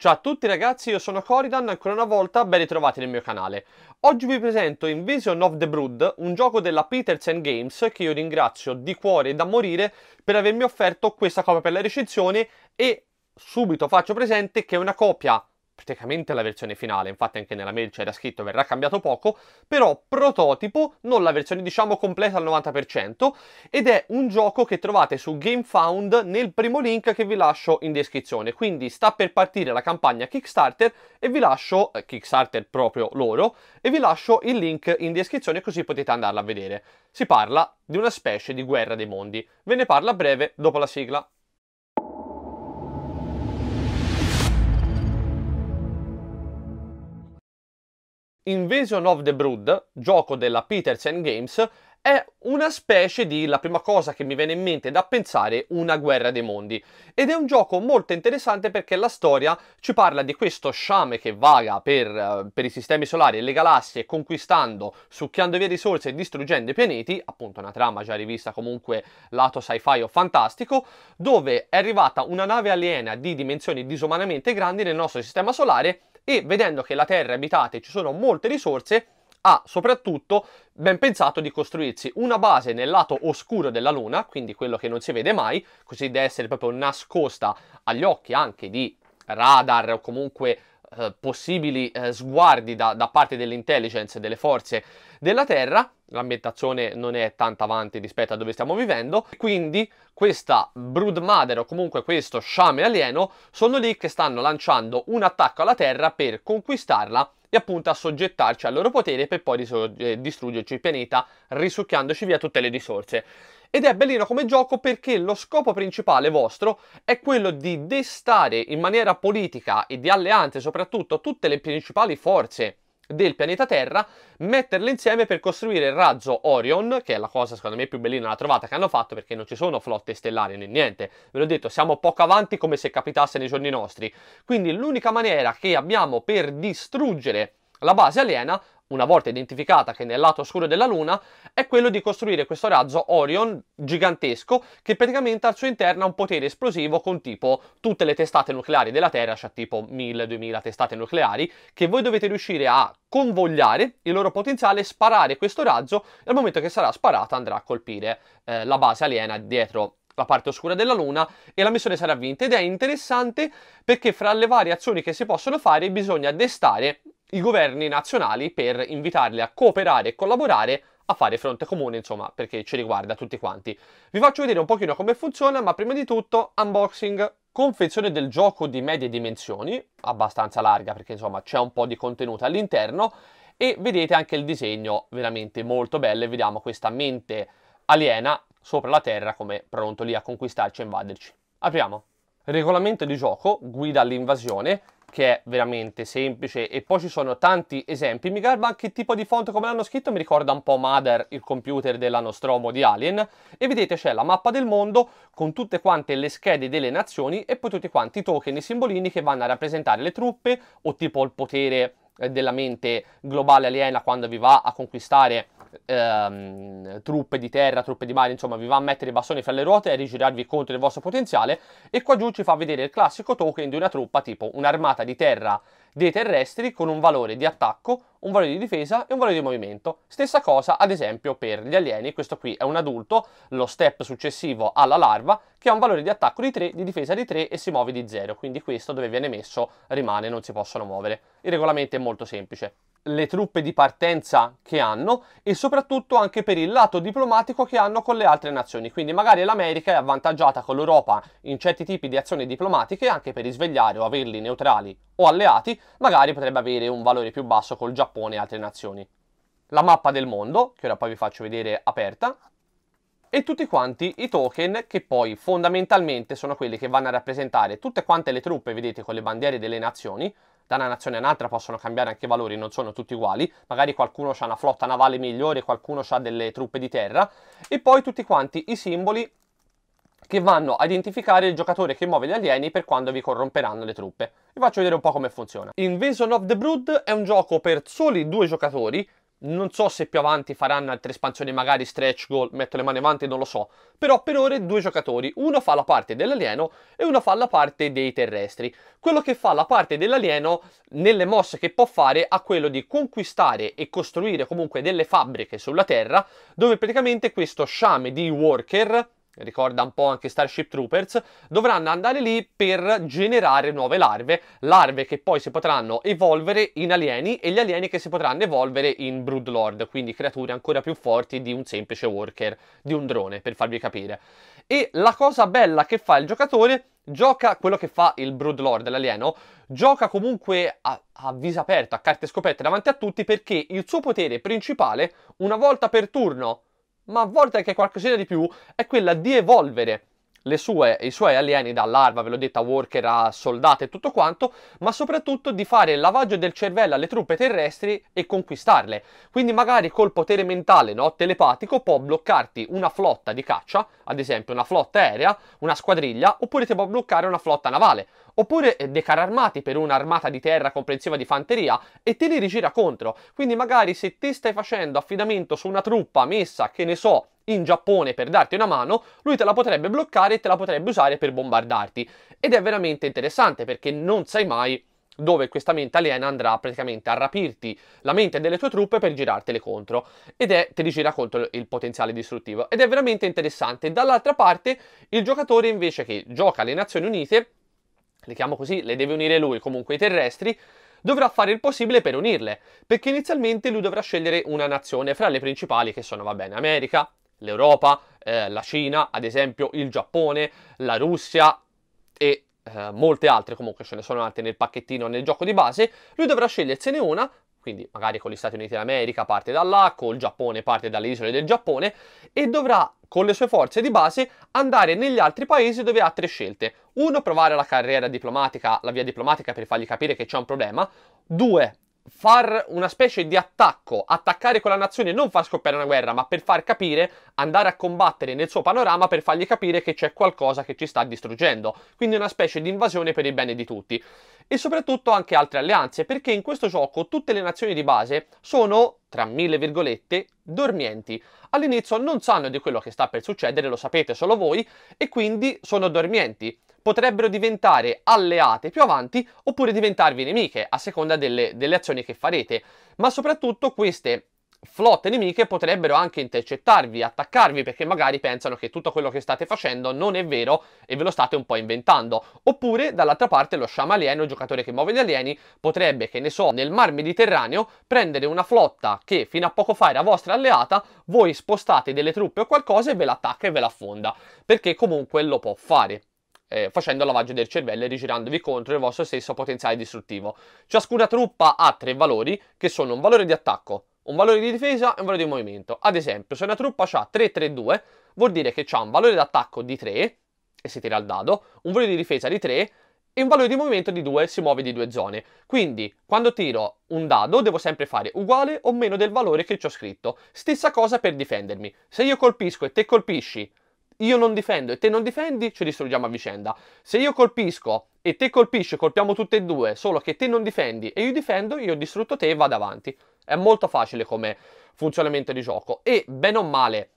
Ciao a tutti ragazzi, io sono Coridan, ancora una volta ben ritrovati nel mio canale. Oggi vi presento Invasion of the Brood, un gioco della Petersen Games che io ringrazio di cuore e da morire per avermi offerto questa copia per la recensione e subito faccio presente che è una copia praticamente la versione finale, infatti anche nella mail c'era scritto verrà cambiato poco, però prototipo, non la versione diciamo completa al 90% ed è un gioco che trovate su GameFound nel primo link che vi lascio in descrizione, quindi sta per partire la campagna Kickstarter e vi lascio, eh, Kickstarter proprio loro, e vi lascio il link in descrizione così potete andarla a vedere. Si parla di una specie di guerra dei mondi, ve ne parla a breve dopo la sigla. Invasion of the Brood, gioco della Petersen Games, è una specie di, la prima cosa che mi viene in mente da pensare, una guerra dei mondi. Ed è un gioco molto interessante perché la storia ci parla di questo sciame che vaga per, eh, per i sistemi solari e le galassie, conquistando, succhiando via risorse e distruggendo i pianeti, appunto una trama già rivista comunque lato sci-fi o fantastico, dove è arrivata una nave aliena di dimensioni disumanamente grandi nel nostro sistema solare e vedendo che la Terra è abitata e ci sono molte risorse, ha soprattutto ben pensato di costruirsi una base nel lato oscuro della Luna, quindi quello che non si vede mai, così da essere proprio nascosta agli occhi anche di radar o comunque eh, possibili eh, sguardi da, da parte dell'intelligence, delle forze della Terra, l'ambientazione non è tanto avanti rispetto a dove stiamo vivendo, quindi questa Broodmother o comunque questo sciame alieno sono lì che stanno lanciando un attacco alla Terra per conquistarla e appunto assoggettarci al loro potere per poi eh, distruggerci il pianeta risucchiandoci via tutte le risorse. Ed è bellino come gioco perché lo scopo principale vostro è quello di destare in maniera politica e di alleanze soprattutto tutte le principali forze del pianeta Terra, metterle insieme per costruire il razzo Orion, che è la cosa secondo me più bellina la trovata che hanno fatto perché non ci sono flotte stellari né niente. Ve l'ho detto, siamo poco avanti come se capitasse nei giorni nostri. Quindi l'unica maniera che abbiamo per distruggere la base aliena una volta identificata che nel lato oscuro della Luna, è quello di costruire questo razzo Orion gigantesco che praticamente al suo interno ha un potere esplosivo con tipo tutte le testate nucleari della Terra, cioè tipo 1000-2000 testate nucleari, che voi dovete riuscire a convogliare il loro potenziale, sparare questo razzo e al momento che sarà sparato andrà a colpire eh, la base aliena dietro la parte oscura della luna e la missione sarà vinta ed è interessante perché fra le varie azioni che si possono fare bisogna destare i governi nazionali per invitarli a cooperare e collaborare a fare fronte comune, insomma, perché ci riguarda tutti quanti. Vi faccio vedere un pochino come funziona, ma prima di tutto unboxing, confezione del gioco di medie dimensioni, abbastanza larga perché insomma c'è un po' di contenuto all'interno e vedete anche il disegno veramente molto bello e vediamo questa mente aliena sopra la terra come pronto lì a conquistarci e invaderci. Apriamo. Regolamento di gioco, guida all'invasione, che è veramente semplice e poi ci sono tanti esempi. Mi garba anche il tipo di font come l'hanno scritto, mi ricorda un po' Mother, il computer della Nostromo di Alien e vedete c'è la mappa del mondo con tutte quante le schede delle nazioni e poi tutti quanti i token, e i simbolini che vanno a rappresentare le truppe o tipo il potere eh, della mente globale aliena quando vi va a conquistare Ehm, truppe di terra, truppe di mare, insomma vi va a mettere i bastoni fra le ruote e rigirarvi contro il vostro potenziale e qua giù ci fa vedere il classico token di una truppa tipo un'armata di terra dei terrestri con un valore di attacco, un valore di difesa e un valore di movimento. Stessa cosa ad esempio per gli alieni, questo qui è un adulto, lo step successivo alla larva, che ha un valore di attacco di 3, di difesa di 3 e si muove di 0, quindi questo dove viene messo rimane, non si possono muovere. Il regolamento è molto semplice le truppe di partenza che hanno e soprattutto anche per il lato diplomatico che hanno con le altre nazioni. Quindi magari l'America è avvantaggiata con l'Europa in certi tipi di azioni diplomatiche anche per risvegliare o averli neutrali o alleati, magari potrebbe avere un valore più basso col Giappone e altre nazioni. La mappa del mondo, che ora poi vi faccio vedere aperta, e tutti quanti i token che poi fondamentalmente sono quelli che vanno a rappresentare tutte quante le truppe, vedete, con le bandiere delle nazioni, da una nazione a un'altra possono cambiare anche i valori, non sono tutti uguali, magari qualcuno ha una flotta navale migliore, qualcuno ha delle truppe di terra, e poi tutti quanti i simboli che vanno a identificare il giocatore che muove gli alieni per quando vi corromperanno le truppe. Vi faccio vedere un po' come funziona. Invasion of the Brood è un gioco per soli due giocatori non so se più avanti faranno altre espansioni, magari stretch goal, metto le mani avanti, non lo so. Però per ora due giocatori, uno fa la parte dell'alieno e uno fa la parte dei terrestri. Quello che fa la parte dell'alieno, nelle mosse che può fare, ha quello di conquistare e costruire comunque delle fabbriche sulla Terra, dove praticamente questo sciame di worker ricorda un po' anche Starship Troopers, dovranno andare lì per generare nuove larve, larve che poi si potranno evolvere in alieni e gli alieni che si potranno evolvere in Broodlord, quindi creature ancora più forti di un semplice worker, di un drone, per farvi capire. E la cosa bella che fa il giocatore gioca quello che fa il Broodlord, l'alieno, gioca comunque a, a, viso aperto, a carte scoperte davanti a tutti perché il suo potere principale, una volta per turno, ma a volte anche qualcosina di più, è quella di evolvere le sue, i suoi alieni da larva, ve l'ho detta, worker a soldate e tutto quanto, ma soprattutto di fare il lavaggio del cervello alle truppe terrestri e conquistarle. Quindi magari col potere mentale, no, telepatico, può bloccarti una flotta di caccia, ad esempio una flotta aerea, una squadriglia, oppure ti può bloccare una flotta navale, oppure eh, dei carri armati per un'armata di terra comprensiva di fanteria e te li rigira contro. Quindi magari se te stai facendo affidamento su una truppa messa, che ne so, in Giappone per darti una mano, lui te la potrebbe bloccare e te la potrebbe usare per bombardarti. Ed è veramente interessante perché non sai mai dove questa mente aliena andrà praticamente a rapirti la mente delle tue truppe per girartele contro ed è te li gira contro il potenziale distruttivo ed è veramente interessante. Dall'altra parte il giocatore invece che gioca alle Nazioni Unite, le chiamo così, le deve unire lui comunque i terrestri, dovrà fare il possibile per unirle, perché inizialmente lui dovrà scegliere una nazione fra le principali che sono, va bene, America, l'Europa, eh, la Cina, ad esempio il Giappone, la Russia e eh, molte altre, comunque ce ne sono altre nel pacchettino nel gioco di base, lui dovrà scegliersene una, quindi magari con gli Stati Uniti d'America parte da là, col Giappone parte dalle isole del Giappone e dovrà con le sue forze di base andare negli altri paesi dove ha tre scelte. Uno, provare la carriera diplomatica, la via diplomatica per fargli capire che c'è un problema. Due, far una specie di attacco, attaccare quella nazione non far scoppiare una guerra, ma per far capire, andare a combattere nel suo panorama per fargli capire che c'è qualcosa che ci sta distruggendo. Quindi una specie di invasione per il bene di tutti. E soprattutto anche altre alleanze, perché in questo gioco tutte le nazioni di base sono, tra mille virgolette, dormienti. All'inizio non sanno di quello che sta per succedere, lo sapete solo voi, e quindi sono dormienti potrebbero diventare alleate più avanti oppure diventarvi nemiche a seconda delle, delle azioni che farete. Ma soprattutto queste flotte nemiche potrebbero anche intercettarvi, attaccarvi perché magari pensano che tutto quello che state facendo non è vero e ve lo state un po' inventando. Oppure dall'altra parte lo sciama alieno, il giocatore che muove gli alieni, potrebbe, che ne so, nel mar Mediterraneo prendere una flotta che fino a poco fa era vostra alleata, voi spostate delle truppe o qualcosa e ve l'attacca e ve l'affonda, perché comunque lo può fare eh, facendo lavaggio del cervello e rigirandovi contro il vostro stesso potenziale distruttivo. Ciascuna truppa ha tre valori che sono un valore di attacco, un valore di difesa e un valore di movimento. Ad esempio, se una truppa ha 3-3-2, vuol dire che ha un valore di attacco di 3 e si tira il dado, un valore di difesa di 3 e un valore di movimento di 2 si muove di due zone. Quindi, quando tiro un dado, devo sempre fare uguale o meno del valore che ci ho scritto. Stessa cosa per difendermi. Se io colpisco e te colpisci io non difendo e te non difendi, ci distruggiamo a vicenda. Se io colpisco e te colpisci, colpiamo tutte e due, solo che te non difendi e io difendo, io ho distrutto te e vado avanti. È molto facile come funzionamento di gioco e bene o male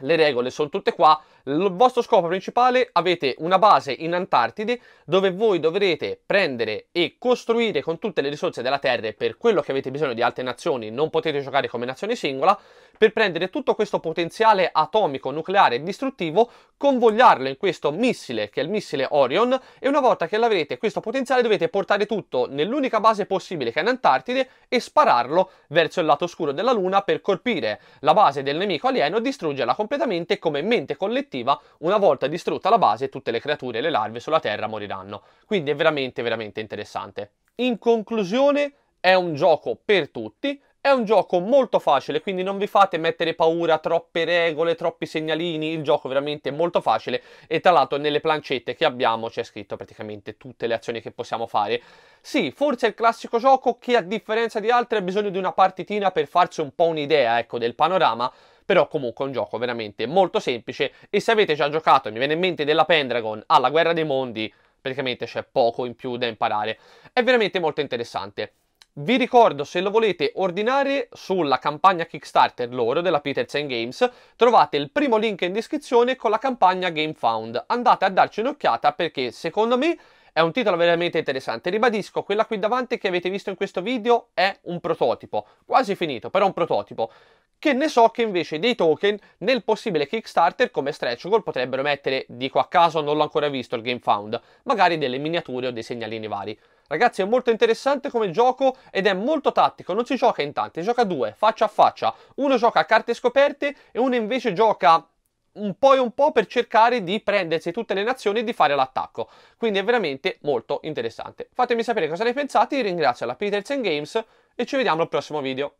le regole sono tutte qua. Il vostro scopo principale avete una base in Antartide dove voi dovrete prendere e costruire con tutte le risorse della Terra per quello che avete bisogno di altre nazioni, non potete giocare come nazione singola, per prendere tutto questo potenziale atomico, nucleare e distruttivo, convogliarlo in questo missile che è il missile Orion e una volta che l'avrete questo potenziale dovete portare tutto nell'unica base possibile che è in Antartide e spararlo verso il lato oscuro della Luna per colpire la base del nemico alieno e distruggerla completamente completamente come mente collettiva una volta distrutta la base tutte le creature e le larve sulla Terra moriranno. Quindi è veramente veramente interessante. In conclusione è un gioco per tutti, è un gioco molto facile, quindi non vi fate mettere paura, troppe regole, troppi segnalini, il gioco è veramente molto facile e tra l'altro nelle plancette che abbiamo c'è scritto praticamente tutte le azioni che possiamo fare. Sì, forse è il classico gioco che a differenza di altri ha bisogno di una partitina per farsi un po' un'idea, ecco, del panorama, però comunque è un gioco veramente molto semplice e se avete già giocato, mi viene in mente della Pendragon alla Guerra dei Mondi, praticamente c'è poco in più da imparare. È veramente molto interessante. Vi ricordo, se lo volete ordinare, sulla campagna Kickstarter loro della Petersen Games trovate il primo link in descrizione con la campagna Game Found. Andate a darci un'occhiata perché secondo me è un titolo veramente interessante. Ribadisco, quella qui davanti che avete visto in questo video è un prototipo, quasi finito, però un prototipo che ne so che invece dei token nel possibile Kickstarter come stretch goal potrebbero mettere, dico a caso, non l'ho ancora visto il game found, magari delle miniature o dei segnalini vari. Ragazzi è molto interessante come gioco ed è molto tattico, non si gioca in tanti, si gioca due, faccia a faccia, uno gioca a carte scoperte e uno invece gioca un po' e un po' per cercare di prendersi tutte le nazioni e di fare l'attacco. Quindi è veramente molto interessante. Fatemi sapere cosa ne pensate, ringrazio la Petersen Games e ci vediamo al prossimo video.